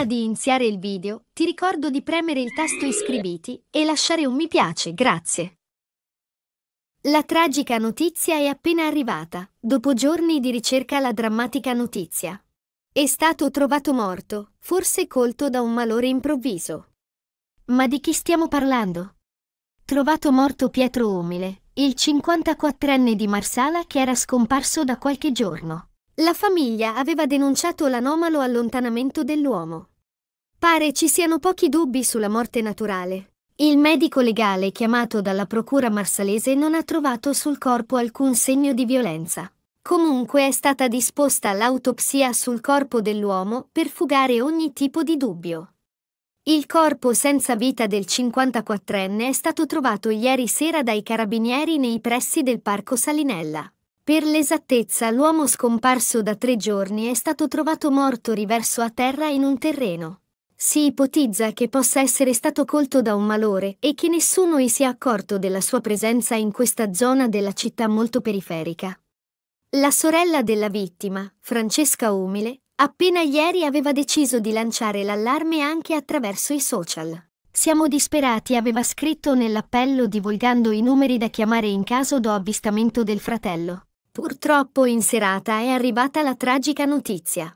Prima di iniziare il video, ti ricordo di premere il tasto iscriviti e lasciare un mi piace, grazie. La tragica notizia è appena arrivata, dopo giorni di ricerca la drammatica notizia. È stato trovato morto, forse colto da un malore improvviso. Ma di chi stiamo parlando? Trovato morto Pietro Umile, il 54enne di Marsala che era scomparso da qualche giorno. La famiglia aveva denunciato l'anomalo allontanamento dell'uomo. Pare ci siano pochi dubbi sulla morte naturale. Il medico legale chiamato dalla procura marsalese non ha trovato sul corpo alcun segno di violenza. Comunque è stata disposta l'autopsia sul corpo dell'uomo per fugare ogni tipo di dubbio. Il corpo senza vita del 54enne è stato trovato ieri sera dai carabinieri nei pressi del parco Salinella. Per l'esattezza, l'uomo scomparso da tre giorni è stato trovato morto riverso a terra in un terreno si ipotizza che possa essere stato colto da un malore e che nessuno si sia accorto della sua presenza in questa zona della città molto periferica. La sorella della vittima, Francesca Umile, appena ieri aveva deciso di lanciare l'allarme anche attraverso i social. Siamo disperati, aveva scritto nell'appello divulgando i numeri da chiamare in caso do avvistamento del fratello. Purtroppo in serata è arrivata la tragica notizia.